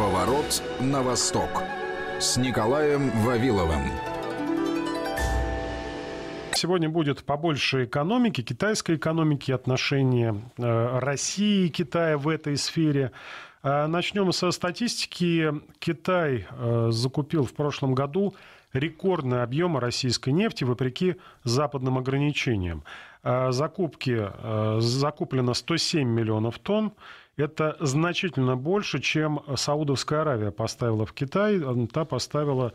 Поворот на восток с Николаем Вавиловым. Сегодня будет побольше экономики, китайской экономики, отношения э, России и Китая в этой сфере. Э, начнем со статистики. Китай э, закупил в прошлом году рекордные объемы российской нефти вопреки западным ограничениям. Закупки закуплено 107 миллионов тонн. Это значительно больше, чем Саудовская Аравия поставила в Китай. Та поставила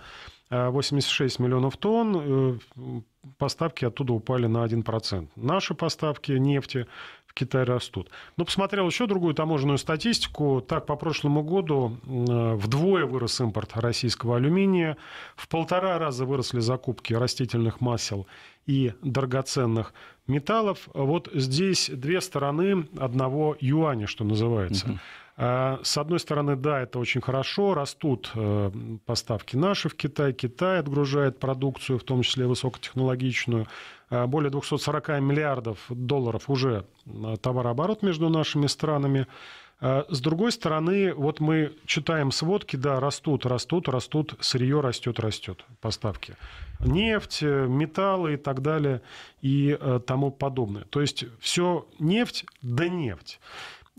86 э, миллионов тонн, э, поставки оттуда упали на 1%. Наши поставки нефти Китае растут. Но посмотрел еще другую таможенную статистику. Так, по прошлому году э, вдвое вырос импорт российского алюминия, в полтора раза выросли закупки растительных масел и драгоценных металлов. Вот здесь две стороны одного юаня, что называется. Угу. А, с одной стороны, да, это очень хорошо, растут э, поставки наши в Китай, Китай отгружает продукцию, в том числе высокотехнологичную. А, более 240 миллиардов долларов уже а, товарооборот между нашими странами. С другой стороны, вот мы читаем сводки, да, растут, растут, растут, сырье растет, растет, поставки. Нефть, металлы и так далее и э, тому подобное. То есть все нефть да нефть.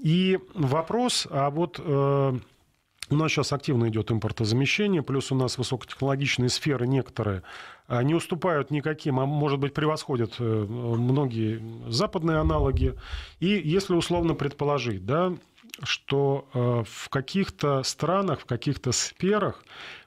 И вопрос, а вот э, у нас сейчас активно идет импортозамещение, плюс у нас высокотехнологичные сферы некоторые а, не уступают никаким, а может быть превосходят э, многие западные аналоги. И если условно предположить, да, что э, в каких-то странах, в каких-то сферах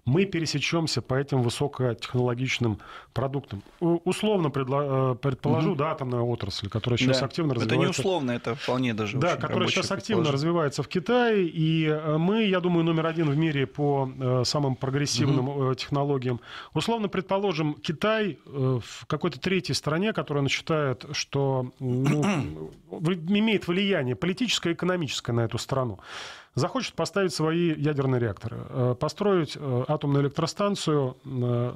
мы пересечемся по этим высокотехнологичным продуктам. Условно предло... Э, предположу, угу. да, атомная э, отрасль, которая сейчас да. активно развивается. Это не условно, это вполне даже. Да, которая сейчас активно развивается в Китае, и э, мы, я думаю, номер один в мире по самым прогрессивным угу. технологиям. Условно предположим, Китай в какой-то третьей стране, которая считает, что ну, имеет влияние политическое и экономическое на эту страну захочет поставить свои ядерные реакторы, э, построить э, атомную электростанцию э,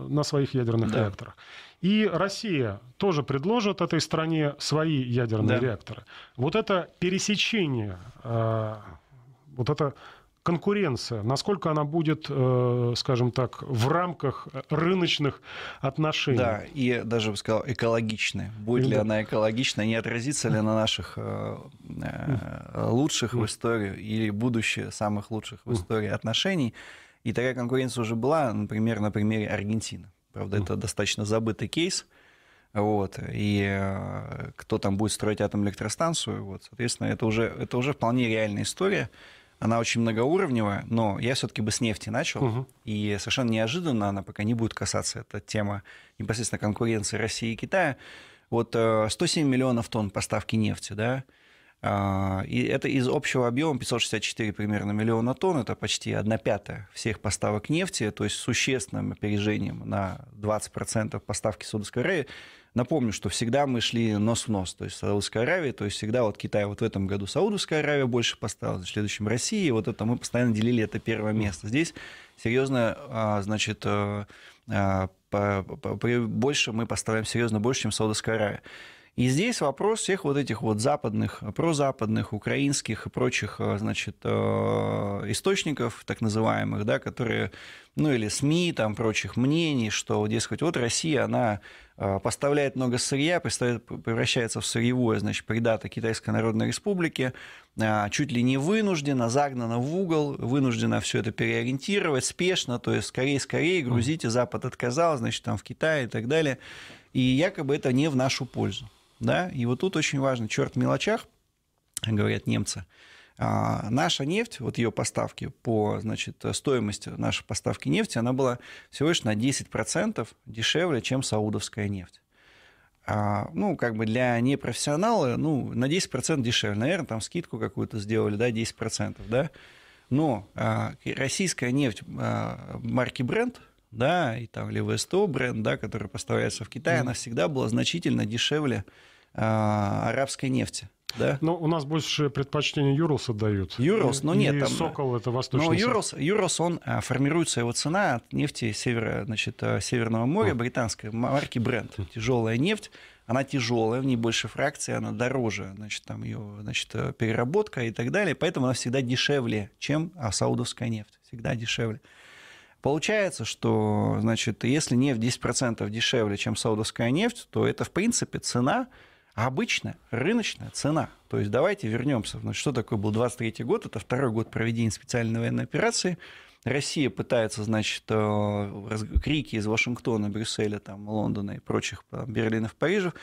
на своих ядерных да. реакторах. И Россия тоже предложит этой стране свои ядерные да. реакторы. Вот это пересечение, вот это конкуренция, насколько она будет, э, скажем так, в рамках рыночных отношений. Да, и даже бы сказал, экологичная. Будет и ли да. она экологичная, не отразится ли на наших э, э, лучших в истории или будущее самых лучших в истории отношений. И такая конкуренция уже была, например, на примере Аргентины. Правда, это достаточно забытый кейс. Вот, и кто там будет строить атомную электростанцию, вот, соответственно, это уже, это уже вполне реальная история она очень многоуровневая, но я все-таки бы с нефти начал. Угу. И совершенно неожиданно она пока не будет касаться, эта тема непосредственно конкуренции России и Китая. Вот 107 э, миллионов тонн поставки нефти, да, а, и это из общего объема 564 примерно миллиона тонн, это почти 1 пятая всех поставок нефти, то есть существенным опережением на 20% поставки Саудовской Аравии. Напомню, что всегда мы шли нос в нос, то есть Саудовская Аравия, то есть всегда вот Китай вот в этом году Саудовская Аравия больше поставила, в следующем Россия, вот это мы постоянно делили это первое место. Здесь серьезно, а, значит, э, а, больше мы поставляем серьезно больше, чем Саудовская Аравия. И здесь вопрос всех вот этих вот западных, прозападных, украинских и прочих, э, значит, э, источников, так называемых, да, которые, ну или СМИ, там, прочих мнений, что, дескать, вот Россия, она э, поставляет много сырья, превращается в сырьевое, значит, придата Китайской Народной Республики, чуть ли не вынуждена, загнана в угол, вынуждена все это переориентировать спешно, то есть скорее-скорее грузите, Запад отказал, значит, там в Китае и так далее. И якобы это не в нашу пользу да, и вот тут очень важно, черт в мелочах, говорят немцы, а наша нефть, вот ее поставки по значит, стоимости нашей поставки нефти, она была всего лишь на 10% дешевле, чем саудовская нефть. А, ну, как бы для непрофессионала, ну, на 10% дешевле. Наверное, там скидку какую-то сделали, да, 10%, да. Но а, российская нефть а, марки бренд, да, и там или ВСТО бренд, да, который поставляется в Китай, mm она всегда была значительно дешевле а, арабской нефти. Да? Но ну, у нас больше предпочтение Юрлс отдают. Юрлс, но нет. там, Сокол это восточный. Но ну, Юрлс, Юрлс, он а, формируется его цена от нефти севера, значит, а, Северного моря, британской марки бренд. Тяжелая нефть, она тяжелая, в ней больше фракции, она дороже, значит, там ее, значит, переработка и так далее, поэтому она всегда дешевле, чем саудовская нефть, всегда дешевле. Получается, что, значит, если нефть 10% дешевле, чем саудовская нефть, то это, в принципе, цена, обычная рыночная цена. То есть давайте вернемся. Значит, ну, что такое был 23 год? Это второй год проведения специальной военной операции. Россия пытается, значит, э, крики из Вашингтона, Брюсселя, там, Лондона и прочих там, Берлинов, Парижев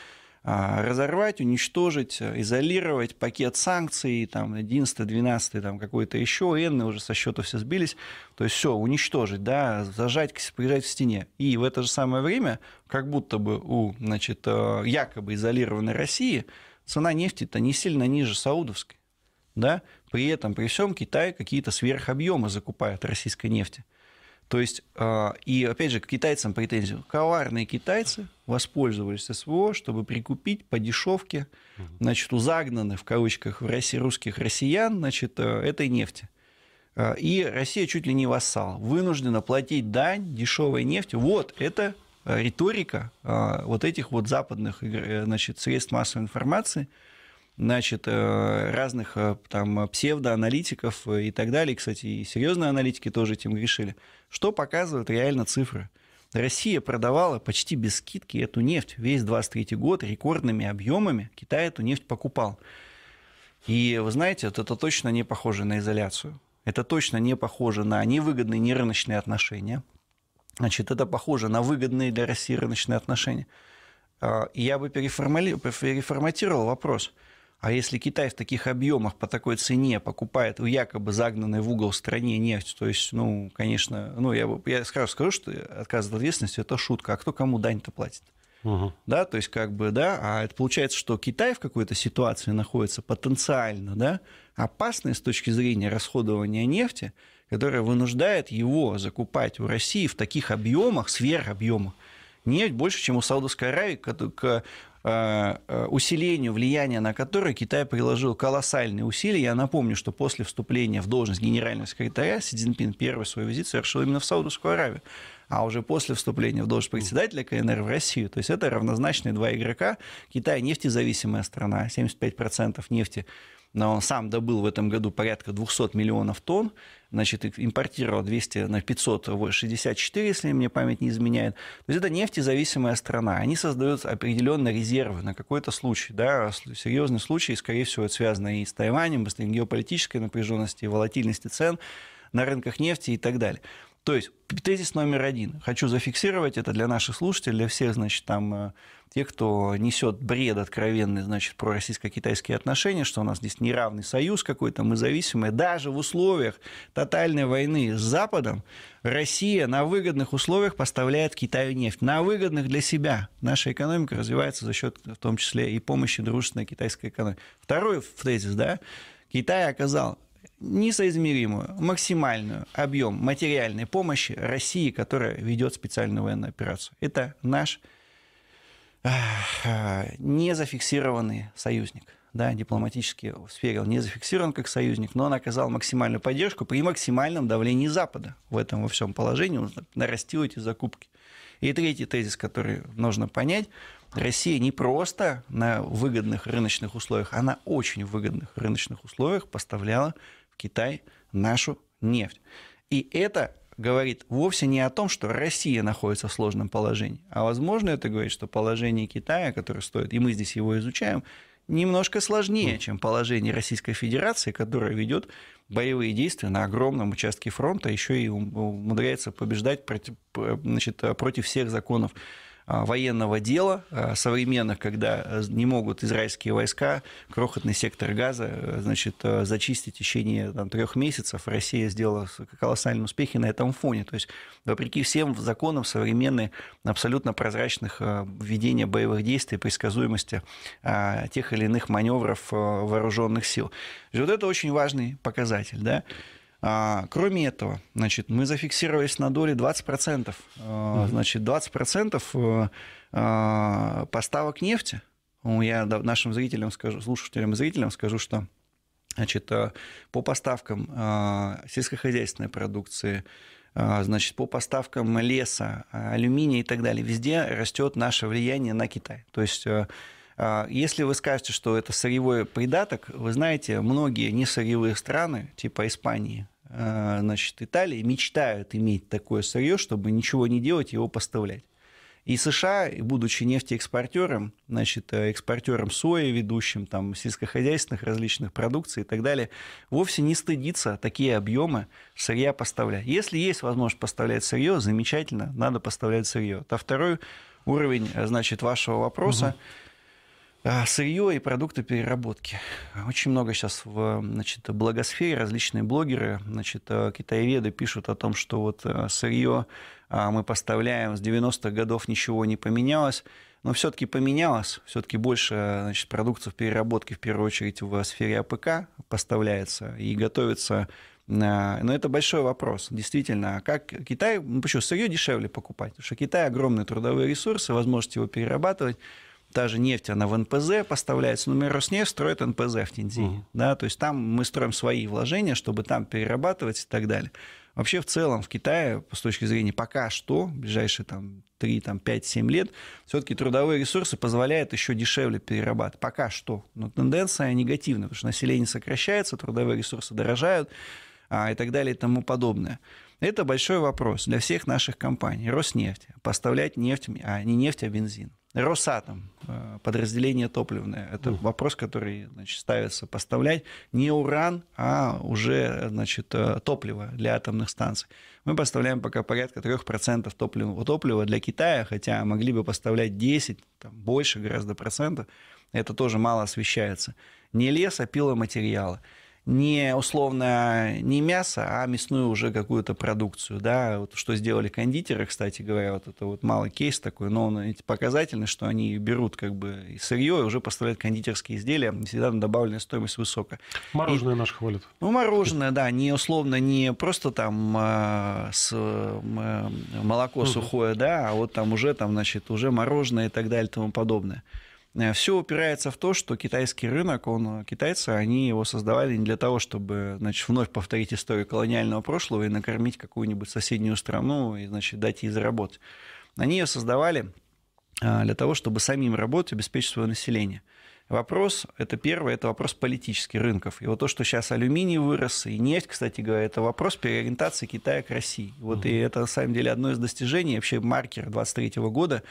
а, разорвать, уничтожить, э, изолировать, пакет санкций, там, 11 12 там, какой-то еще, N уже со счета все сбились, то есть все, уничтожить, да, зажать, прижать в стене. И в это же самое время, как будто бы у, значит, э, якобы изолированной России цена нефти-то не сильно ниже саудовской, да, при этом, при всем Китай какие-то сверхобъемы закупает российской нефти. То есть, а, и опять же, к китайцам претензию. Коварные китайцы воспользовались СВО, чтобы прикупить по дешевке, значит, у загнанных, в кавычках, в России, русских россиян, значит, э, этой нефти. А, и Россия чуть ли не вассал, вынуждена платить дань дешевой нефти. Вот это э, риторика а, вот этих вот западных э, значит, средств массовой информации – значит, э, разных э, там псевдоаналитиков э, и так далее. Кстати, и серьезные аналитики тоже этим грешили. Что показывают реально цифры? Россия продавала почти без скидки эту нефть. Весь 23 год рекордными объемами Китай эту нефть покупал. И вы знаете, вот это точно не похоже на изоляцию. Это точно не похоже на невыгодные нерыночные отношения. Значит, это похоже на выгодные для России рыночные отношения. А, я бы переформатировал вопрос – а если Китай в таких объемах по такой цене покупает у якобы загнанной в угол стране нефть, то есть, ну, конечно, ну, я, я скажу, скажу, что отказ от ответственности – это шутка. А кто кому дань-то платит? Угу. Да, то есть как бы, да, а это получается, что Китай в какой-то ситуации находится потенциально, да, опасной с точки зрения расходования нефти, которая вынуждает его закупать у России в таких объемах, сверхобъемах, нефть больше, чем у Саудовской Аравии, Э, э, усилению влияния на которое Китай приложил колоссальные усилия. Я напомню, что после вступления в должность генерального секретаря Си Цзиньпин первый свой визит совершил именно в Саудовскую Аравию, а уже после вступления в должность председателя КНР в Россию. То есть это равнозначные два игрока. Китай нефтезависимая страна, 75% нефти но он сам добыл в этом году порядка 200 миллионов тонн значит, импортировала 200 на 500, 64, если мне память не изменяет. То есть это нефтезависимая страна. Они создают определенные резервы на какой-то случай, да, серьезный случай, скорее всего, это связано и с Тайванем, и с геополитической напряженностью, и волатильности цен на рынках нефти и так далее. То есть тезис номер один. Хочу зафиксировать это для наших слушателей, для всех, значит, там э, те, кто несет бред откровенный, значит, про российско-китайские отношения, что у нас здесь неравный союз какой-то, мы зависимые. Даже в условиях тотальной войны с Западом Россия на выгодных условиях поставляет Китаю нефть. На выгодных для себя. Наша экономика развивается за счет, в том числе, и помощи дружественной китайской экономики. Второй тезис, да, Китай оказал несоизмеримую, максимальную объем материальной помощи России, которая ведет специальную военную операцию. Это наш а, незафиксированный союзник. Да, дипломатически в сфере он не зафиксирован как союзник, но он оказал максимальную поддержку при максимальном давлении Запада в этом во всем положении, он нарастил эти закупки. И третий тезис, который нужно понять, Россия не просто на выгодных рыночных условиях, она очень выгодных рыночных условиях поставляла Китай нашу нефть. И это говорит вовсе не о том, что Россия находится в сложном положении, а возможно это говорит, что положение Китая, которое стоит, и мы здесь его изучаем, немножко сложнее, чем положение Российской Федерации, которая ведет боевые действия на огромном участке фронта, еще и умудряется побеждать против, значит, против всех законов а, военного дела а, современных, когда э, не могут израильские войска крохотный сектор газа э, значит, э, зачистить в течение там, трех месяцев. Россия сделала колоссальные успехи на этом фоне. То есть, вопреки всем законам современной абсолютно прозрачных введения боевых действий, предсказуемости а, тех или иных маневров вооруженных сил. И вот это очень важный показатель. Да? А, кроме этого, значит, мы зафиксировались на доле 20%, угу. А, значит, 20% э, а, поставок нефти. Ну, я нашим зрителям скажу, слушателям и зрителям скажу, что значит, э, по поставкам э, сельскохозяйственной продукции, значит, по поставкам леса, алюминия и так далее, везде растет наше влияние на Китай. То есть если вы скажете, что это сырьевой придаток, вы знаете, многие не сырьевые страны, типа Испании, Э, значит, Италии мечтают иметь такое сырье, чтобы ничего не делать, его поставлять. И США, будучи нефтеэкспортером, значит, э, экспортером сои, ведущим там сельскохозяйственных различных продукций и так далее, вовсе не стыдится такие объемы сырья поставлять. Если есть возможность поставлять сырье, замечательно, надо поставлять сырье. Это второй уровень, э, значит, вашего вопроса. Угу а, сырье и продукты переработки. Очень много сейчас в значит, благосфере различные блогеры, значит, э, китаеведы пишут о том, что вот э, сырье а, мы поставляем с 90-х годов ничего не поменялось, но все-таки поменялось, все-таки больше значит, продуктов переработки в первую очередь в сфере АПК поставляется и готовится а, но это большой вопрос, действительно. Как Китай, ну, почему сырье дешевле покупать? Потому что Китай огромные трудовые ресурсы, возможность его перерабатывать та же нефть, она в НПЗ поставляется, но например, строит НПЗ в Тиньцзи, mm. да, то есть там мы строим свои вложения, чтобы там перерабатывать и так далее. Вообще в целом в Китае с точки зрения пока что, ближайшие там 3, там, 5-7 лет, все-таки трудовые ресурсы позволяют еще дешевле перерабатывать. Пока что. Но тенденция негативная, потому что население сокращается, трудовые ресурсы дорожают а, и так далее и тому подобное. Это большой вопрос для всех наших компаний. Роснефть. Поставлять нефть, а не нефть, а бензин. Росатом, э, подразделение топливное. Это вопрос, который значит, ставится поставлять не уран, а уже значит, э, топливо для атомных станций. Мы поставляем пока порядка 3% топлива, топлива для Китая, хотя могли бы поставлять 10, там, больше гораздо процентов. Это тоже мало освещается. Не лес, а пиломатериалы. материалы не условно не мясо, а мясную уже какую-то продукцию, да, вот что сделали кондитеры, кстати говоря, вот это вот малый кейс такой, но он эти показательны, что они берут как бы сырье и уже поставляют кондитерские изделия, всегда добавленная стоимость высокая. Мороженое наш хвалит. Ну, мороженое, да, не условно не просто там э, с, э, молоко сухое, да, а вот там уже там, значит, уже мороженое и так далее и тому подобное. Э, Все упирается в то, что китайский рынок, он, э, китайцы, они его создавали не для того, чтобы значит, вновь повторить историю колониального прошлого и накормить какую-нибудь соседнюю страну и значит, дать ей заработать. Они ее создавали э, для того, чтобы самим работать, обеспечить свое население. Вопрос, это первое, это вопрос политических рынков. И вот то, что сейчас алюминий вырос, и нефть, кстати говоря, это вопрос переориентации Китая к России. Вот угу. и это, на самом деле, одно из достижений, вообще маркер 23 года,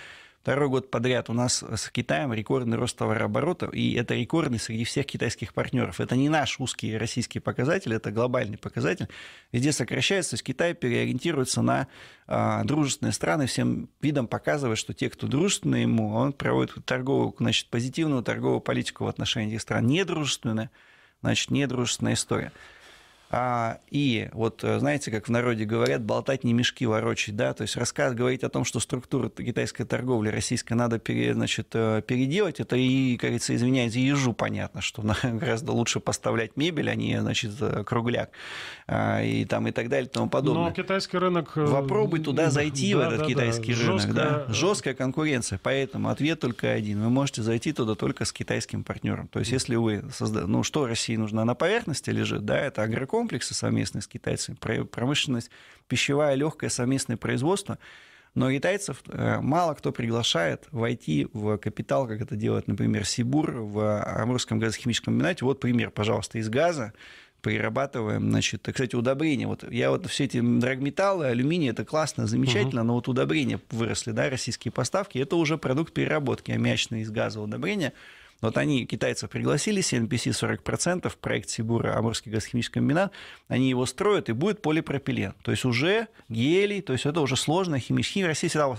Второй год подряд у нас с Китаем рекордный рост товарооборота, и это рекордный среди всех китайских партнеров. Это не наш узкий российский показатель, это глобальный показатель. Везде сокращается, то есть Китай переориентируется на а, дружественные страны, всем видом показывая, что те, кто дружественные ему, он проводит торговую, значит, позитивную торговую политику в отношении этих стран. Недружественная, значит, недружественная история. А, и вот, э, знаете, как в народе говорят, болтать не мешки ворочать, да, то есть рассказ говорить о том, что структура китайской торговли российской надо пере, значит, э, переделать, это и, как говорится, извиняюсь, ежу понятно, что гораздо лучше поставлять мебель, а не, значит, э, кругляк а, и там и так далее и тому подобное. Но китайский рынок... Попробуй туда зайти, да, в этот да, китайский да. рынок, Жесткая... да, жесткая конкуренция, поэтому ответ только один, вы можете зайти туда только с китайским партнером, то есть если вы, созда... ну что России нужно, на поверхности лежит, да, это агроком, комплексы совместные с китайцами, промышленность, пищевая, легкое совместное производство. Но китайцев э, мало кто приглашает войти в капитал, как это делает, например, Сибур в Амурском э, газохимическом комбинате. Вот пример, пожалуйста, из газа перерабатываем, значит, э, кстати, удобрения. Вот я вот все эти драгметаллы, алюминий, это классно, замечательно, угу. но вот удобрения выросли, да, российские поставки, это уже продукт переработки аммиачные из газа удобрения. Вот они китайцев пригласили, CNPC 40%, проект Сибура «Амурский газохимический комбинат», они его строят, и будет полипропилен. То есть уже гелий, то есть это уже сложная химия. В России всегда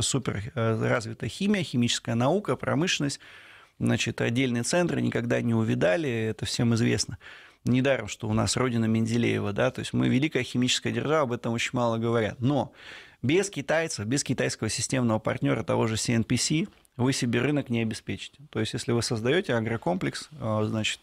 супер э, развита химия, химическая наука, промышленность. Значит, отдельные центры никогда не увидали, это всем известно. Недаром, что у нас родина Менделеева, да, то есть мы великая химическая держава, об этом очень мало говорят. Но без китайцев, без китайского системного партнера того же CNPC, вы себе рынок не обеспечите. То есть, если вы создаете агрокомплекс, а, значит,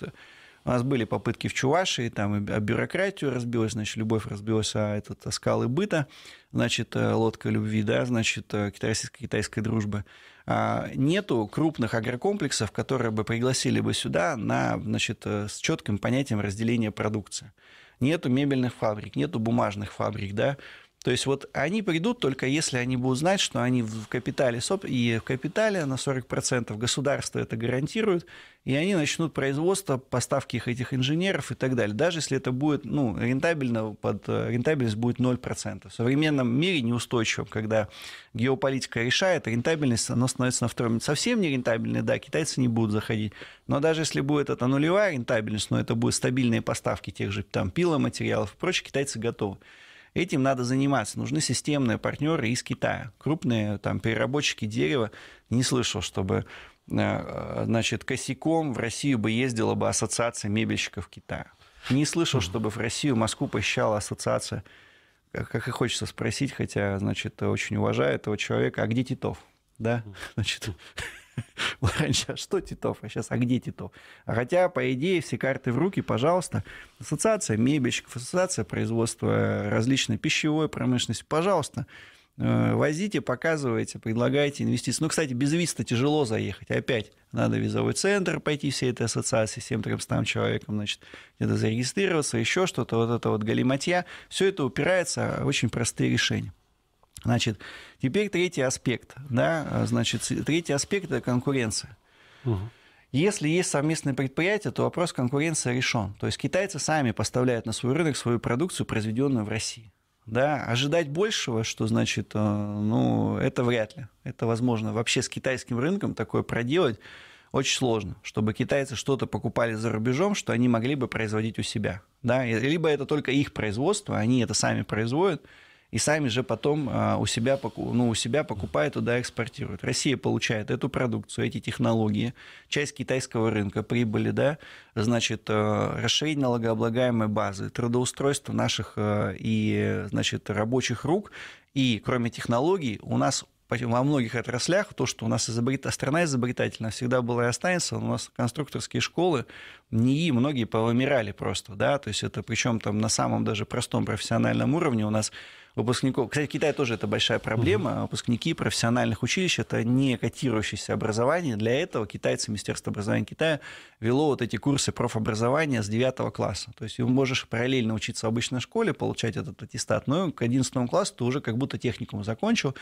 у нас были попытки в Чувашии, там и бюрократию разбилась, значит, любовь разбилась, а этот а скалы быта, значит, э, лодка любви, да, значит, э, китайско-китайской дружбы. А нету крупных агрокомплексов, которые бы пригласили бы сюда на, значит, э, с четким понятием разделения продукции. Нету мебельных фабрик, нету бумажных фабрик, да, то есть вот они придут только если они будут знать, что они в капитале и в капитале на 40% государство это гарантирует, и они начнут производство, поставки их этих инженеров и так далее. Даже если это будет ну, рентабельно, под рентабельность будет 0%. В современном мире неустойчивом, когда геополитика решает, рентабельность она становится на втором. Совсем не рентабельной. да, китайцы не будут заходить. Но даже если будет это нулевая рентабельность, но это будут стабильные поставки тех же там, пиломатериалов и прочее, китайцы готовы. Этим надо заниматься. Нужны системные партнеры из Китая. Крупные там, переработчики дерева. Не слышал, чтобы э, значит, косяком в Россию бы ездила бы ассоциация мебельщиков Китая. Не слышал, чтобы в Россию, Москву посещала ассоциация, как и хочется спросить, хотя, значит, очень уважаю этого человека, а где Титов? Да, значит, Раньше, а что Титов? А сейчас, а где Титов? Хотя, по идее, все карты в руки, пожалуйста. Ассоциация мебельщиков, ассоциация производства различной пищевой промышленности, пожалуйста. Э, возите, показывайте, предлагайте инвестиции. Ну, кстати, без виста тяжело заехать. Опять надо в визовой центр пойти всей этой ассоциации, 7-300 человеком, значит, где-то зарегистрироваться, еще что-то, вот это вот галиматья. Все это упирается в очень простые решения. Значит, теперь третий аспект, да, э, значит, третий аспект – это конкуренция. Угу. Если есть совместное предприятие, то вопрос конкуренции решен. То есть китайцы сами поставляют на свой рынок свою продукцию, произведенную в России. Да, ожидать большего, что значит, э, ну, это вряд ли. Это возможно. Вообще с китайским рынком такое проделать очень сложно, чтобы китайцы что-то покупали за рубежом, что они могли бы производить у себя. Да? Либо это только их производство, они это сами производят, и сами же потом а, у, себя, ну, у себя покупают, туда экспортируют. Россия получает эту продукцию, эти технологии, часть китайского рынка, прибыли, да, значит, э, расширение налогооблагаемой базы, трудоустройство наших э, и, значит, рабочих рук, и кроме технологий у нас во многих отраслях, то, что у нас изобрет... страна изобретательная всегда была и останется, у нас конструкторские школы, не и многие повымирали просто, да, то есть это причем там на самом даже простом профессиональном уровне у нас выпускников. Кстати, в Китае тоже это большая проблема. mm Выпускники профессиональных училищ это не котирующееся образование. Для этого китайцы, Министерство образования Китая вело вот эти курсы профобразования с 9 класса. То есть ты можешь параллельно учиться в обычной школе, получать этот аттестат, но к 11 классу ты уже как будто техникум закончил.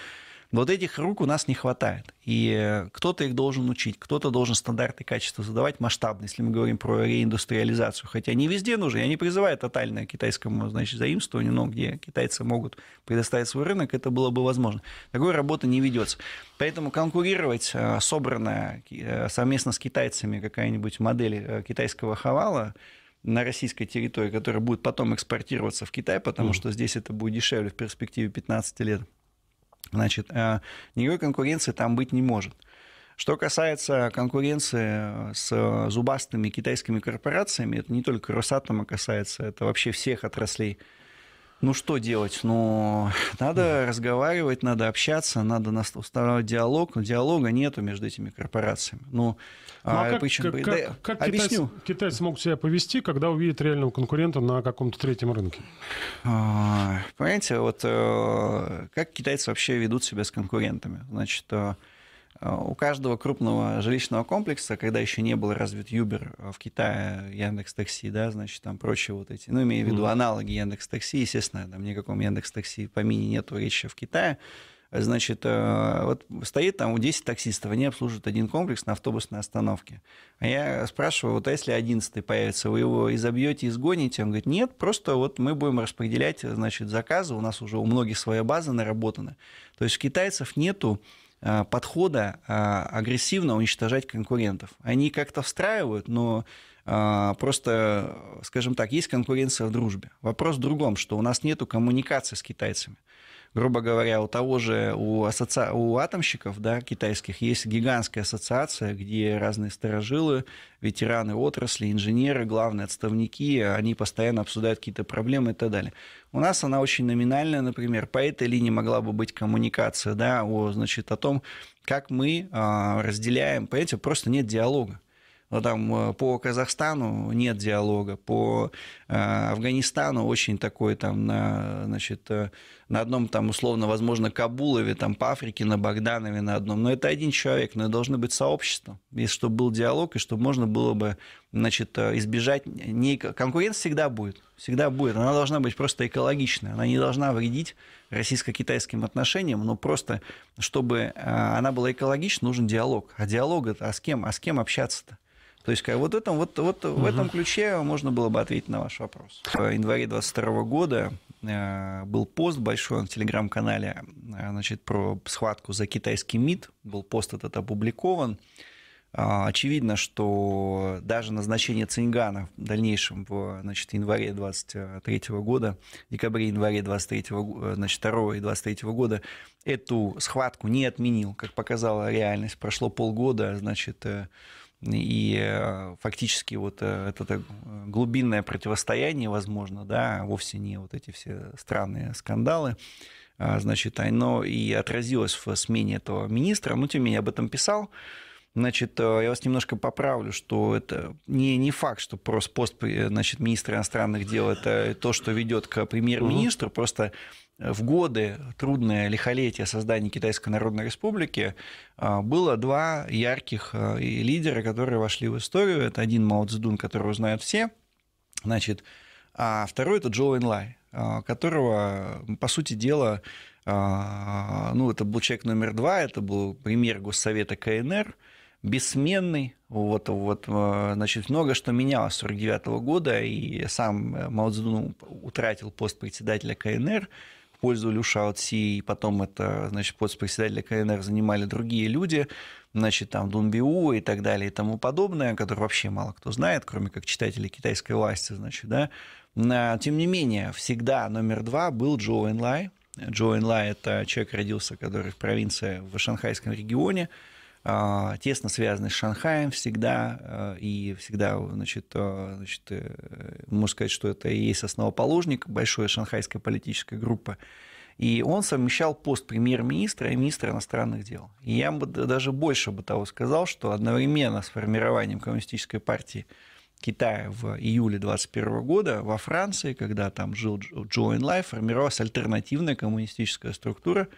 Вот этих рук у нас не хватает. И э, кто-то их должен учить, кто-то должен стандарты качества задавать масштабно, если мы говорим про реиндустриализацию. Хотя не везде нужно. Я не призываю тотальное китайскому значит, заимствованию, но где китайцы могут предоставить свой рынок, это было бы возможно. Такой работы не ведется. Поэтому конкурировать э, собранная э, совместно с китайцами какая-нибудь модель китайского хавала на российской территории, которая будет потом экспортироваться в Китай, потому mm. что здесь это будет дешевле в перспективе 15 лет, Значит, э, никакой конкуренции там быть не может. Что касается конкуренции э, с зубастыми китайскими корпорациями, это не только Росатома касается, это вообще всех отраслей. Ну что делать? Ну, надо да. разговаривать, надо общаться, надо устанавливать диалог. Но диалога нету между этими корпорациями. Ну, а, ну, а как, Apple как, как, объясню. Китайцы, китайцы могут себя повести, когда увидят реального конкурента на каком-то третьем рынке? А, понимаете, вот э, как китайцы вообще ведут себя с конкурентами? Значит, э, э, у каждого крупного жилищного комплекса, когда еще не был развит Uber в Китае, Яндекс Такси, да, значит, там прочие вот эти, ну, имею в виду аналоги Яндекс Такси, естественно, там никаком Яндекс Такси по мини нету речи в Китае, Значит, э, вот стоит там 10 таксистов, они обслуживают один комплекс на автобусной остановке. А я спрашиваю, вот а если 11 появится, вы его изобьете, изгоните? Он говорит, нет, просто вот мы будем распределять, значит, заказы, у нас уже у многих своя база наработана. То есть у китайцев нету э, подхода э, агрессивно уничтожать конкурентов. Они как-то встраивают, но просто, скажем так, есть конкуренция в дружбе. Вопрос в другом, что у нас нет коммуникации с китайцами грубо говоря, у того же, у, асоци... у атомщиков да, китайских есть гигантская ассоциация, где разные сторожилы, ветераны отрасли, инженеры, главные отставники, они постоянно обсуждают какие-то проблемы и так далее. У нас она очень номинальная, например, по этой линии могла бы быть коммуникация, да, о, значит, о том, как мы а, разделяем, понимаете, просто нет диалога. Ну, там э, по Казахстану нет диалога, по э, Афганистану очень такой там на, значит, э, на одном там условно, возможно, Кабулове, там по Африке, на Богданове на одном. Но это один человек, но должно быть сообщество, и чтобы был диалог, и чтобы можно было бы значит, избежать... Не... Конкуренция всегда будет, всегда будет. Она должна быть просто экологичной, она не должна вредить российско-китайским отношениям, но просто, чтобы она была экологичной, нужен диалог. А диалог это а с кем? А с кем общаться-то? То есть как, вот, этом, вот, вот угу. в этом ключе можно было бы ответить на ваш вопрос. В январе 2022 года э, был пост большой на телеграм-канале э, значит, про схватку за китайский МИД. Был пост этот опубликован. А, очевидно, что даже назначение Цингана в дальнейшем в значит, январе 23 года, декабре-январе 23 э, значит, 2 и 23 года эту схватку не отменил, как показала реальность. Прошло полгода, значит, и э, фактически вот э, это э, глубинное противостояние, возможно, да, а вовсе не вот эти все странные скандалы, а, значит, оно и отразилось в смене этого министра, но ну, тем не менее об этом писал. Значит, я вас немножко поправлю, что это не, не факт, что просто пост значит, министра иностранных дел это то, что ведет к премьер-министру. Угу. Просто в годы трудное лихолетие создания Китайской Народной Республики а, было два ярких а, лидера, которые вошли в историю. Это один Мао Цзэдун, которого знают все, значит, а второй это Джо Энлай, а, которого, по сути дела, ну, это был человек номер два, это был премьер Госсовета КНР, бессменный, вот, вот, значит, много что менялось с 49 года, и сам Мао Цзэдун утратил пост председателя КНР, пользу у Шаоци, и потом это, значит, пост председателя КНР занимали другие люди, значит, там Дунбиу и так далее и тому подобное, которое вообще мало кто знает, кроме как читателей китайской власти, значит, да. Но, а, тем не менее, всегда номер два был Джо Энлай. Джо Энлай – это человек родился, который в провинции в Шанхайском регионе – а, тесно связаны с Шанхаем всегда, а, и всегда, значит, а, значит, э, можно сказать, что это и есть основоположник большой шанхайской политической группы. И он совмещал пост премьер-министра и министра иностранных дел. И я бы даже больше бы того сказал, что одновременно с формированием коммунистической партии Китая в июле 2021 года во Франции, когда там жил Джо Энлай, формировалась альтернативная коммунистическая структура –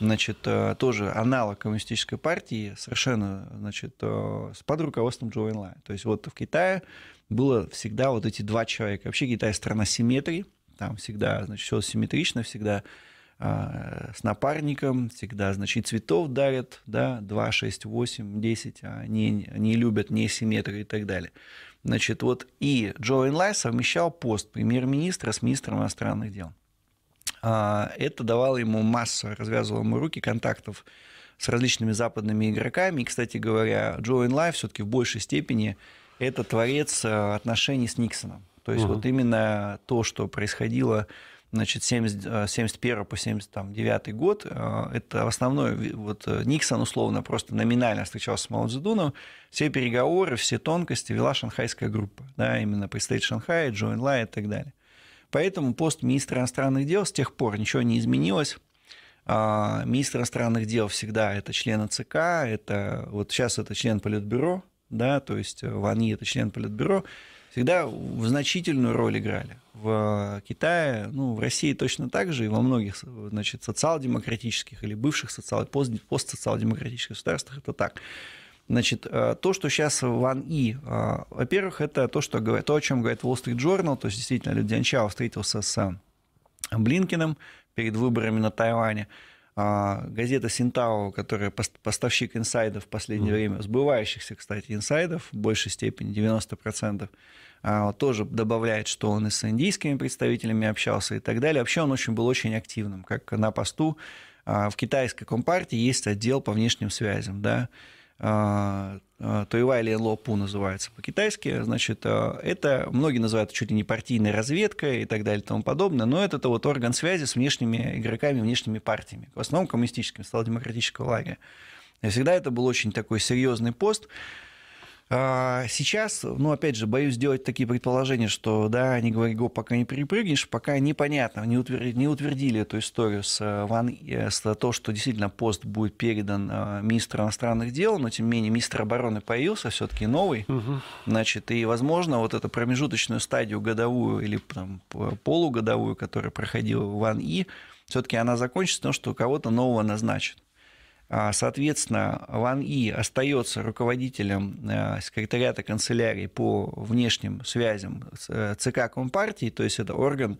значит, э, тоже аналог коммунистической партии, совершенно, значит, э, с под руководством Джо Энлай. То есть вот в Китае было всегда вот эти два человека. Вообще Китай страна симметрии, там всегда, значит, все симметрично, всегда а, с напарником, всегда, значит, цветов дарят, да, 2, 6, 8, 10, Они не, любят не любят и так далее. Значит, вот и Джо Энлай совмещал пост премьер-министра с министром иностранных дел. А, это давало ему массу, развязывало ему руки контактов с различными западными игроками. И, кстати говоря, Джоэн Лайв все-таки в большей степени это творец а, отношений с Никсоном. То есть угу. вот именно то, что происходило значит, 70, 71 а, по 79 год, это основной, вот э, Никсон условно просто номинально встречался с Мао Цзэдуном, все переговоры, все тонкости вела шанхайская группа, да, именно представитель Шанхая, Джоэн Лай и так далее. Поэтому пост министра иностранных дел с тех пор ничего не изменилось. А, министр иностранных дел всегда это члены ЦК, это вот сейчас это член Политбюро, да, то есть э, Вани это член Политбюро, всегда в значительную роль играли. В Китае, ну, в России точно так же, и во многих, значит, социал-демократических или бывших социал пост, социал демократических государствах это так. Значит, э, то, что сейчас в Ван И, э, во-первых, это то, что говорит, то, о чем говорит Wall Street Journal, то есть действительно Лю Дянчао встретился с э, Блинкиным перед выборами на Тайване. А, газета Синтао, которая поставщик инсайдов в последнее mm. время, сбывающихся, кстати, инсайдов в большей степени, 90%, а, тоже добавляет, что он и с индийскими представителями общался и так далее. Вообще он очень был очень активным, как на посту. А, в китайской компартии есть отдел по внешним связям, да, Туева а, или ЛОПУ называется по-китайски, значит, а, это многие называют чуть ли не партийной разведкой и так далее и тому подобное, но это, это вот орган связи с внешними игроками, внешними партиями, в основном коммунистическими, стал демократического лагеря. И всегда это был очень такой серьезный пост, а, сейчас, ну, опять же, боюсь сделать такие предположения, что, да, не говори го, пока не перепрыгнешь, пока непонятно, не, утвер... не утвердили эту историю с, э, Ван... Э, с то, что действительно пост будет передан э, министру иностранных дел, но, тем не менее, министр обороны появился, все таки новый, угу. значит, и, возможно, вот эту промежуточную стадию годовую или там, полугодовую, которая проходила в Ван И, все-таки она закончится тем, что кого-то нового назначат. А, соответственно, Ван И остается руководителем э, секретариата канцелярии по внешним связям э, ЦК Компартии, то есть это орган,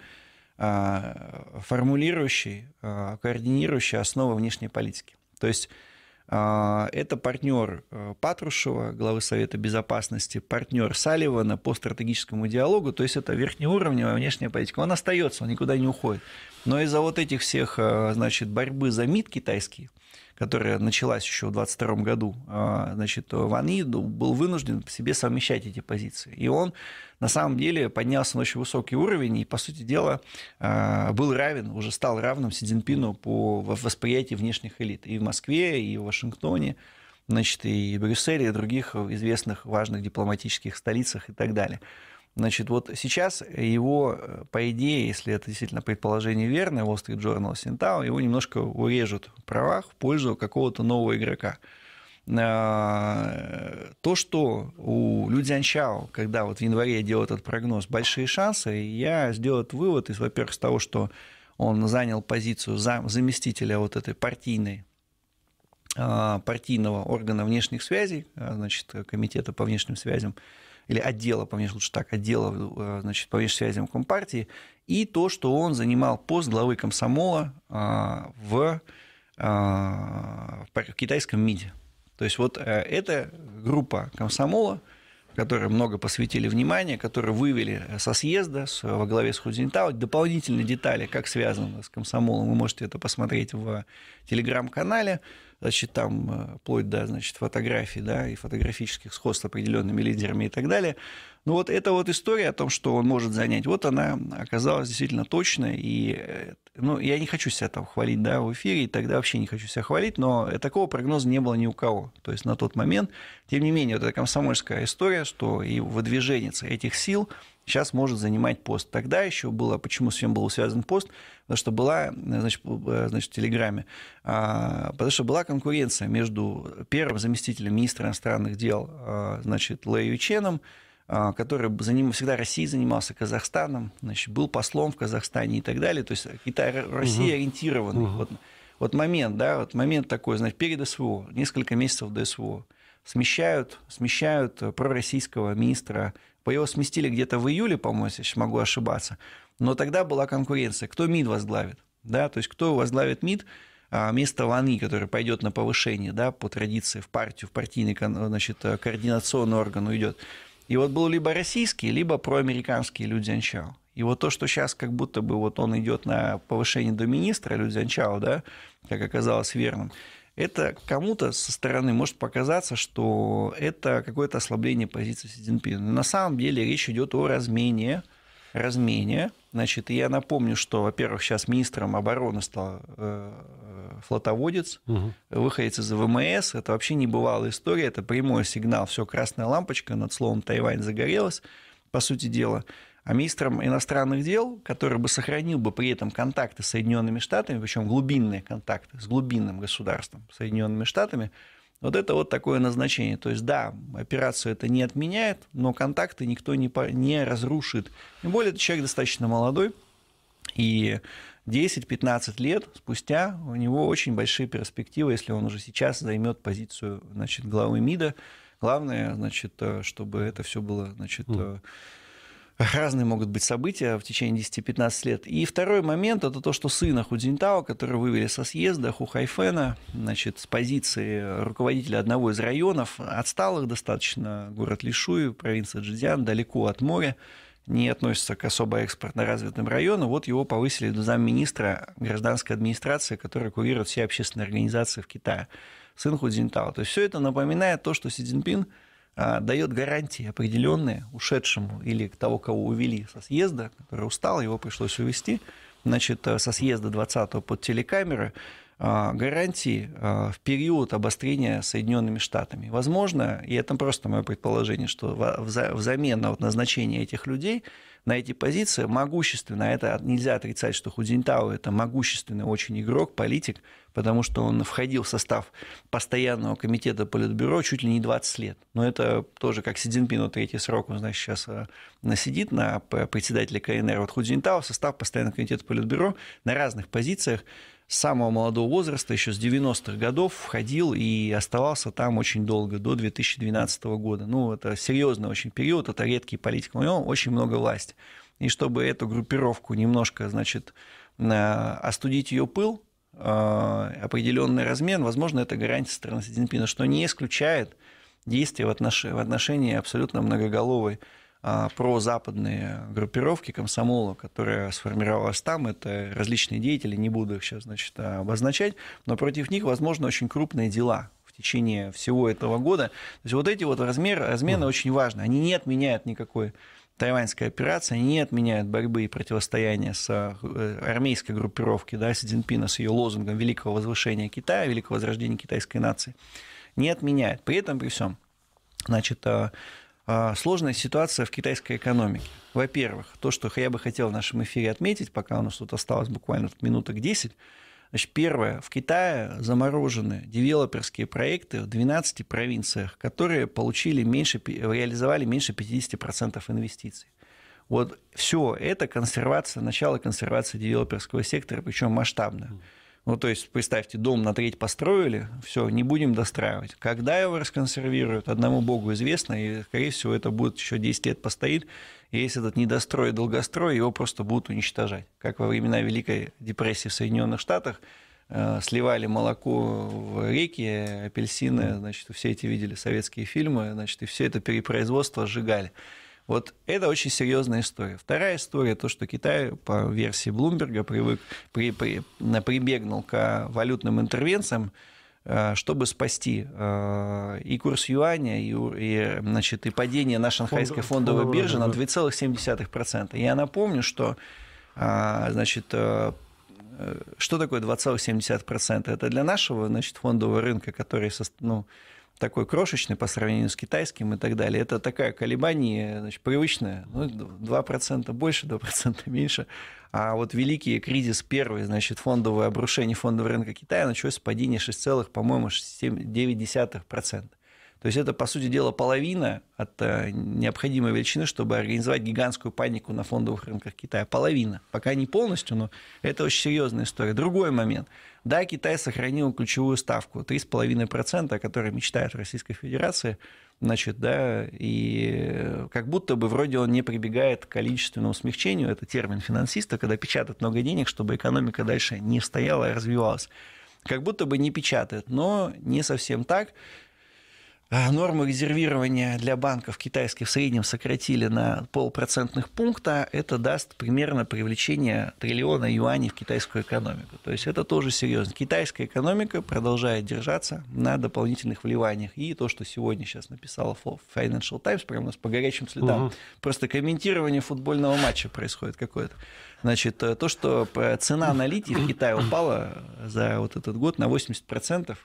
а, формулирующий, а, координирующий основы внешней политики. То есть это партнер э, Патрушева, главы Совета Безопасности, партнер Салливана по стратегическому диалогу, то есть это верхнеуровневая внешняя политика. Он остается, он никуда не уходит. Но из-за вот этих всех, значит, борьбы за МИД китайский – которая началась еще в 22 году, а, значит, Ван Иду ну, был вынужден себе совмещать эти позиции. И он на самом деле поднялся на очень высокий уровень и, по сути дела, а, был равен, уже стал равным Си Цзиньпину по восприятию внешних элит и в Москве, и в Вашингтоне, значит, и в Брюсселе, и других э, известных важных дипломатических столицах и так далее. Значит, вот сейчас его, э, по идее, если это действительно предположение верное, Wall Street Journal Синтау, его немножко урежут в правах в пользу какого-то нового игрока. А, то, что у Лю Дзянчао, когда вот в январе делал этот прогноз, большие шансы, я сделал вывод, из, во-первых, с того, что он занял позицию заместителя вот этой партийной а, партийного органа внешних связей, а, значит, комитета по внешним связям, или отдела, помнишь лучше так, отдела э, значит, по внешнесвязям Компартии, и то, что он занимал пост главы комсомола а, в, а, в китайском МИДе. То есть вот э, эта группа комсомола, которые много посвятили внимания, которые вывели э, со съезда с, во главе с Худзинтау. Дополнительные детали, как связано с комсомолом, вы можете это посмотреть в телеграм-канале значит, там э, вплоть до, значит, фотографий, да, и фотографических сходств с определенными лидерами и так далее. Но вот эта вот история о том, что он может занять, вот она оказалась действительно точной, и, э, ну, я не хочу себя там хвалить, да, в эфире, и тогда вообще не хочу себя хвалить, но такого прогноза не было ни у кого, то есть на тот момент. Тем не менее, вот эта комсомольская история, что и выдвиженец этих сил – сейчас может занимать пост. Тогда еще было, почему с ним был связан пост, потому что была, значит, э, значит в Телеграме, а, потому что была конкуренция между первым заместителем министра иностранных дел, а, значит, Лэй Ченом, а, который за ним всегда Россией занимался, Казахстаном, значит, был послом в Казахстане и так далее. То есть Китай, Россия угу. ориентированный. Угу. Вот, вот момент, да, вот момент такой, значит, перед СВО, несколько месяцев до СВО, смещают, смещают э, пророссийского министра его сместили где-то в июле, по-моему, если могу ошибаться. Но тогда была конкуренция. Кто МИД возглавит? Да, то есть кто возглавит МИД? А, вместо Лани, который пойдет на повышение, да, по традиции в партию, в партийный значит, э, координационный орган уйдет. И вот был либо российский, либо проамериканский Лю Дзянчао. И вот то, что сейчас как будто бы вот он идет на повышение до министра Лю Дзянчао, да, как оказалось верным, это кому-то со стороны может показаться, что это какое-то ослабление позиции Си Цзиньпина. На самом деле речь идет о размене, размене. Значит, я напомню, что, во-первых, сейчас министром обороны стал э, э, флотоводец, угу. выходец из ВМС. Это вообще небывалая история. Это прямой сигнал. Все, красная лампочка над словом Тайвань загорелась, по сути дела а министром иностранных дел, который бы сохранил бы при этом контакты с Соединенными Штатами, причем глубинные контакты с глубинным государством Соединенными Штатами, вот это вот такое назначение. То есть, да, операцию это не отменяет, но контакты никто не, по, не разрушит. Тем более, этот человек достаточно молодой, и 10-15 лет спустя у него очень большие перспективы, если он уже сейчас займет позицию значит, главы МИДа. Главное, значит, э, чтобы это все было значит, mm разные могут быть события в течение 10-15 лет. И второй момент – это то, что сына Худзинтао, который вывели со съезда, Ху Хухайфена, значит, с позиции руководителя одного из районов, отсталых достаточно, город Лишуй, провинция Джидзян, далеко от моря, не относится к особо экспортно развитым району. Вот его повысили до замминистра гражданской администрации, который курирует все общественные организации в Китае. Сын Худзинтао. То есть все это напоминает то, что Си Цзиньпин – а, дает гарантии определенные ушедшему или того, кого увели со съезда, который устал, его пришлось увезти, значит, э, со съезда 20-го под телекамеры, а, гарантии а, в период обострения Соединенными Штатами. Возможно, и это просто мое предположение, что взамен на вот назначение этих людей на эти позиции могущественно, это нельзя отрицать, что Худзинтао – это могущественный очень игрок, политик, потому что он входил в состав постоянного комитета Политбюро чуть ли не 20 лет. Но это тоже как Си вот третий срок, он, значит, сейчас э, сидит на председателя КНР. Вот Ху Цзиньтао, состав постоянного комитета Политбюро на разных позициях с самого молодого возраста, еще с 90-х годов, входил и оставался там очень долго, до 2012 года. Ну, это серьезный очень период, это редкий политик, у него очень много власти. И чтобы эту группировку немножко, значит, э, остудить ее пыл, а, определенный размен, возможно, это гарантия со стороны Си Цзиньпина, что не исключает действия в, отнош... в отношении абсолютно многоголовой а, прозападные группировки комсомола, которая сформировалась там, это различные деятели, не буду их сейчас значит, обозначать, но против них, возможно, очень крупные дела в течение всего этого года. То есть вот эти вот размеры, размены mm. очень важны, они не отменяют никакой тайваньская операция не отменяет борьбы и противостояния с э, армейской группировкой, да, с Цзиньпина с ее лозунгом «Великого возвышения Китая», «Великого возрождения китайской нации», не отменяет. При этом, при всем, значит, э, э, сложная ситуация в китайской экономике. Во-первых, то, что я бы хотел в нашем эфире отметить, пока у нас тут осталось буквально минуток 10, Значит, первое. В Китае заморожены девелоперские проекты в 12 провинциях, которые получили меньше, реализовали меньше 50% инвестиций. Вот все это консервация, начало консервации девелоперского сектора, причем масштабно. Ну, то есть, представьте, дом на треть построили, все, не будем достраивать. Когда его расконсервируют, одному богу известно, и, скорее всего, это будет еще 10 лет постоит. И если этот недострой долгострой, его просто будут уничтожать. Как во времена Великой депрессии в Соединенных Штатах, э, сливали молоко в реки, апельсины, значит, все эти видели советские фильмы, значит, и все это перепроизводство сжигали. Вот это очень серьезная история. Вторая история, то, что Китай по версии Блумберга привык, при, при, прибегнул к а, валютным интервенциям, э, чтобы спасти э, и курс юаня, и, и, значит, и падение на шанхайской фондовой бирже на 2,7%. Я напомню, что э, значит, что такое 2,7%? Это для нашего значит, фондового рынка, который ну, такой крошечный по сравнению с китайским и так далее. Это такая колебание значит, привычное, ну, 2% больше, 2% меньше. А вот великий кризис первый, значит, фондовое обрушение фондового рынка Китая началось с падения 6, по-моему, 9%. То есть это, по сути дела, половина от э, необходимой величины, чтобы организовать гигантскую панику на фондовых рынках Китая. Половина. Пока не полностью, но это очень серьезная история. Другой момент. Да, Китай сохранил ключевую ставку 3,5%, о которой мечтает Российская Федерация. Значит, да, и как будто бы вроде он не прибегает к количественному смягчению, это термин финансиста, когда печатают много денег, чтобы экономика дальше не стояла, и развивалась как будто бы не печатает, но не совсем так. А, нормы резервирования для банков китайских в среднем сократили на полпроцентных пункта. Это даст примерно привлечение триллиона юаней в китайскую экономику. То есть это тоже серьезно. Китайская экономика продолжает держаться на дополнительных вливаниях. И то, что сегодня сейчас написала Financial Times, прямо у нас по горячим следам. Угу. Просто комментирование футбольного матча происходит какое-то. Значит, э, то, что э, цена на литий в Китае упала за вот этот год на 80%,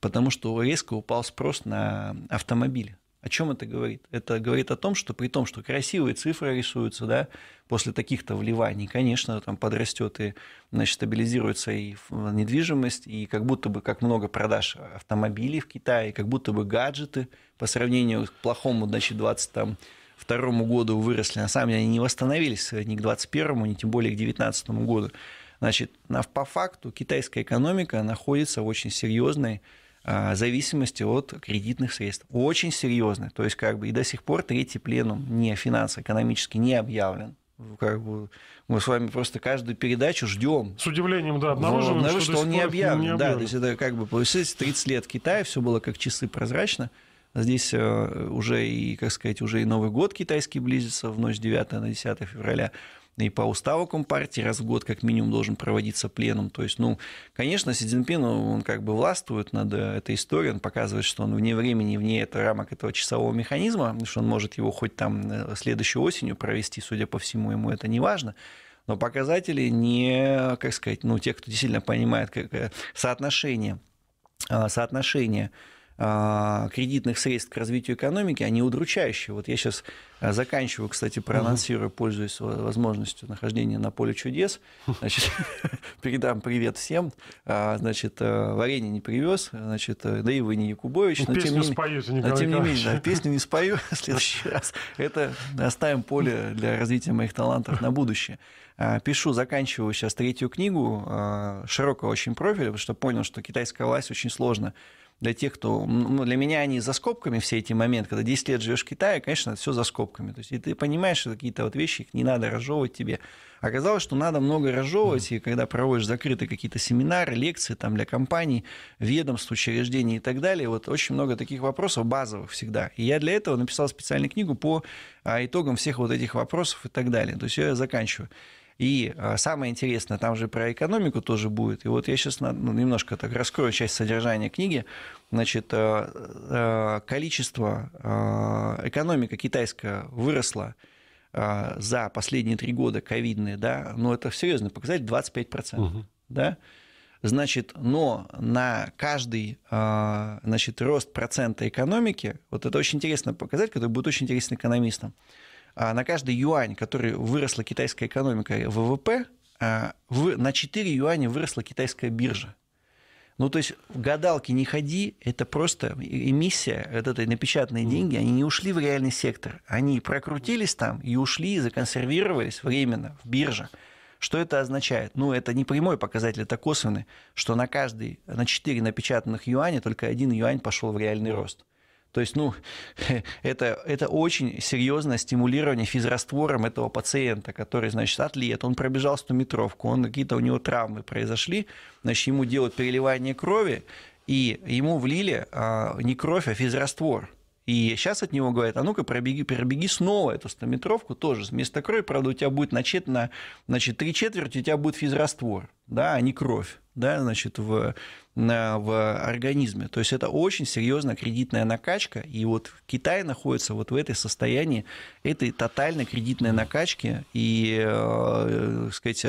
потому что резко упал спрос на автомобили. О чем это говорит? Это говорит о том, что при том, что красивые цифры рисуются, да, после таких-то вливаний, конечно, там подрастет и значит, стабилизируется и э, недвижимость, и как будто бы как много продаж автомобилей в Китае, как будто бы гаджеты по сравнению к плохому, значит, 20 там, второму году выросли. На самом деле они не восстановились ни к 21-му, ни тем более к 19 году. Значит, по факту китайская экономика находится в очень серьезной а, зависимости от кредитных средств. Очень серьезно. То есть, как бы и до сих пор третий пленум не финансово-экономически не объявлен. Как бы мы с вами просто каждую передачу ждем. С удивлением, да, обнаруживаем, что, что он не объявлен. не объявлен. Да, то есть это как бы, получилось 30 лет Китая, все было как часы прозрачно. Здесь э, уже и, как сказать, уже и Новый год китайский близится в ночь 9 на 10 февраля и по уставу Компартии раз в год как минимум должен проводиться пленум. То есть, ну, конечно, Си Цзиньпин, ну, он как бы властвует над э, этой историей, он показывает, что он вне времени, вне этого рамок этого часового механизма, что он может его хоть там э, следующую осенью провести, судя по всему, ему это не важно. Но показатели не, как сказать, ну, те, кто действительно понимает как, э, соотношение, а, соотношение а, кредитных средств к развитию экономики, они удручающие. Вот я сейчас а, заканчиваю, кстати, проанонсирую, пользуясь возможностью нахождения на поле чудес. Значит, передам привет всем. А, значит, э, варенье не привез, значит, э, да и вы не Якубович. Но песню тем не, споете, Николай но, тем не менее, да, песню не спою в следующий раз. Это оставим поле для развития моих талантов на будущее. Пишу, заканчиваю сейчас третью книгу широкого очень профиля, потому что понял, что китайская власть очень сложно для тех, кто... Ну, для меня они за скобками все эти моменты, когда 10 лет живешь в Китае, конечно, это все за скобками. То есть, и ты понимаешь, что какие-то вот вещи, их не надо разжевывать тебе. Оказалось, что надо много разжевывать, и когда проводишь закрытые какие-то семинары, лекции там для компаний, ведомств, учреждений и так далее, вот очень много таких вопросов базовых всегда. И я для этого написал специальную книгу по а, итогам всех вот этих вопросов и так далее. То есть, я заканчиваю. И а, самое интересное, там же про экономику тоже будет. И вот я сейчас ну, немножко так раскрою часть содержания книги. Значит, а, а, количество, экономика китайская выросла за последние три года ковидные, да, Но ну, это серьезный показатель, 25%. Угу. Да? Значит, но на каждый значит, рост процента экономики, вот это очень интересный показатель, который будет очень интересен экономистам. А на каждый юань, который выросла китайская экономика ВВП, а, на 4 юаня выросла китайская биржа. Ну, то есть в гадалки не ходи, это просто эмиссия, вот этой напечатанные деньги, они не ушли в реальный сектор. Они прокрутились там и ушли, и законсервировались временно в бирже. Что это означает? Ну, это не прямой показатель, это косвенный, что на каждый, на 4 напечатанных юаня только один юань пошел в реальный рост. То есть, ну, это, это очень серьезное стимулирование физраствором этого пациента, который, значит, атлет, он пробежал 100-метровку, он, какие-то у него травмы произошли, значит, ему делают переливание крови, и ему влили а, не кровь, а физраствор. И сейчас от него говорят, а ну-ка пробеги, пробеги снова эту стометровку тоже. Вместо крови, правда, у тебя будет начать на значит, три четверти, у тебя будет физраствор, да, а не кровь, да, значит, в, в организме. То есть это очень серьезная кредитная накачка. И вот Китай находится вот в этой состоянии этой тотальной кредитной накачки. И, так э, сказать,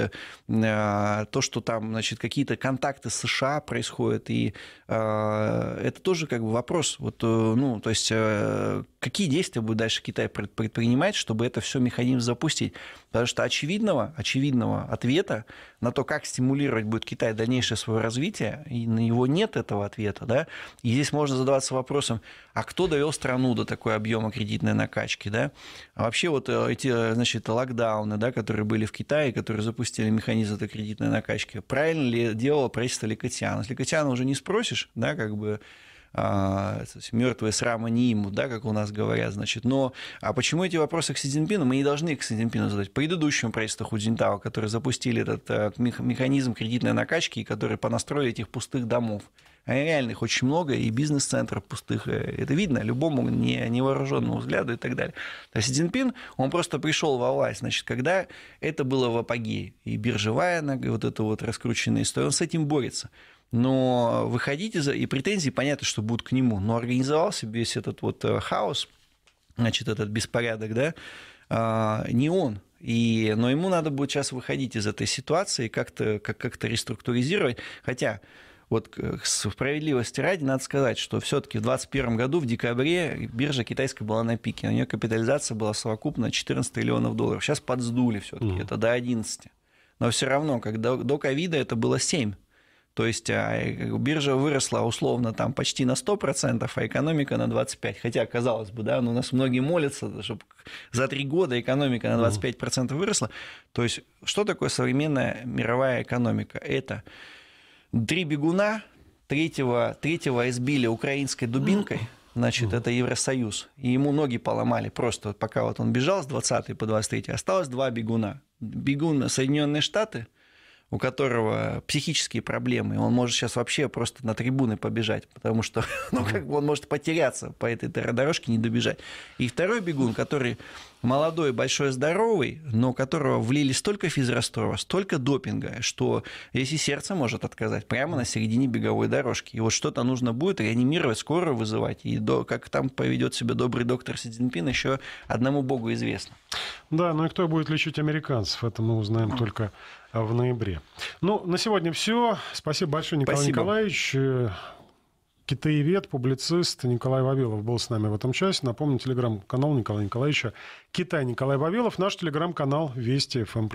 э, то, что там, значит, какие-то контакты с США происходят, и э, это тоже как бы вопрос. Вот, ну, то есть какие действия будет дальше Китай предпринимать, чтобы это все механизм запустить? Потому что очевидного, очевидного ответа на то, как стимулировать будет Китай дальнейшее свое развитие, и на него нет этого ответа. Да? И здесь можно задаваться вопросом, а кто довел страну до такой объема кредитной накачки? Да? А вообще вот э, эти э, значит, локдауны, да, которые были в Китае, которые запустили механизм этой кредитной накачки, правильно ли делало правительство Ликотиана? С Ликотиана уже не спросишь, да, как бы а, мертвые срама не ему, да, как у нас говорят, значит. Но а почему эти вопросы к Си Цзиньпину? Мы не должны к Си Цзиньпину задать. Предыдущему правительству Худзинтао, которые запустили этот э, механизм кредитной накачки, и которые понастроили этих пустых домов. А реальных очень много, и бизнес-центров пустых. Э, это видно любому не, невооруженному взгляду и так далее. То а есть Цзиньпин, он просто пришел во власть, значит, когда это было в апогее. И биржевая, вот это вот раскрученная история, он с этим борется но выходите за... И претензии, понятно, что будут к нему, но организовался весь этот вот э, хаос, значит, этот беспорядок, да, а, не он, и, но ему надо будет сейчас выходить из этой ситуации как, как-то реструктуризировать. Хотя, вот э, справедливости ради, надо сказать, что все-таки в 2021 году, в декабре, биржа китайская была на пике. У нее капитализация была совокупно 14 триллионов долларов. Сейчас подздули все-таки, mm. это до 11. Но все равно, как до ковида это было 7. То есть а, биржа выросла условно там почти на 100%, а экономика на 25%. Хотя, казалось бы, да, но ну, у нас многие молятся, чтобы за три года экономика на 25% выросла. То есть что такое современная мировая экономика? Это три бегуна, третьего, третьего избили украинской дубинкой, значит, это Евросоюз. И ему ноги поломали просто, пока вот он бежал с 20 по 23, осталось два бегуна. Бегун Соединенные Штаты – у которого психические проблемы, он может сейчас вообще просто на трибуны побежать, потому что ну, как бы он может потеряться по этой дорожке, не добежать. И второй бегун, который молодой, большой, здоровый, но которого влили столько физраствора, столько допинга, что если сердце может отказать прямо на середине беговой дорожки. И вот что-то нужно будет реанимировать, скорую вызывать. И до, как там поведет себя добрый доктор Си Цзиньпин, еще одному богу известно. Да, но ну и кто будет лечить американцев, это мы узнаем только в ноябре. Ну, на сегодня все. Спасибо большое, Николай Спасибо. Николаевич. Э, китаевед, публицист Николай Вавилов был с нами в этом часе. Напомню, телеграм-канал Николая Николаевича Китай Николай Вавилов, наш телеграм-канал Вести ФМ+.